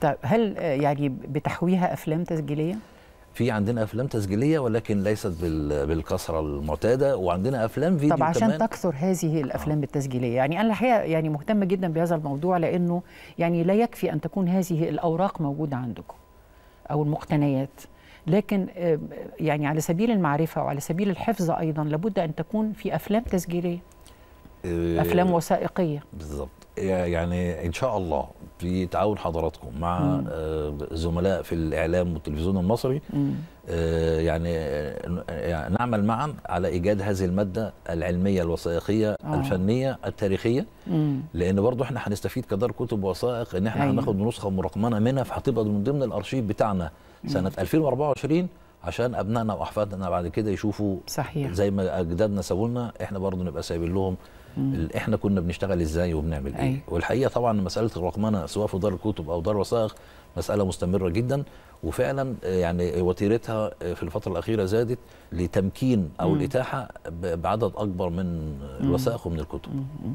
طيب هل يعني بتحويها افلام تسجيليه؟ في عندنا افلام تسجيليه ولكن ليست بالكثره المعتاده وعندنا افلام فيديو طب عشان كمان. تكثر هذه الافلام آه. التسجيليه يعني انا الحقيقه يعني مهتمه جدا بهذا الموضوع لانه يعني لا يكفي ان تكون هذه الاوراق موجوده عندكم او المقتنيات لكن آه، يعني على سبيل المعرفه وعلى سبيل الحفظ ايضا لابد ان تكون في افلام تسجيليه آه. افلام وثائقيه بالظبط يعني ان شاء الله في تعاون حضراتكم مع آه، زملاء في الاعلام والتلفزيون المصري آه، يعني،, آه، يعني نعمل معا على ايجاد هذه الماده العلميه الوثائقيه آه. الفنيه التاريخيه مم. لان برضه احنا هنستفيد كدار كتب وثائق ان احنا أيوة. هناخد نسخه مرقمنه منها فهتبقى من ضمن الارشيف بتاعنا سنه 2024 عشان ابنائنا واحفادنا بعد كده يشوفوا صحيح. زي ما اجدادنا سابوا لنا احنا برضه نبقى سايبين لهم احنا كنا بنشتغل ازاي وبنعمل ايه والحقيقه طبعا مساله الرقمنه سواء في دار الكتب او دار الوثائق مساله مستمره جدا وفعلا يعني وتيرتها في الفتره الاخيره زادت لتمكين او الاتاحه بعدد اكبر من الوثائق ومن الكتب مم.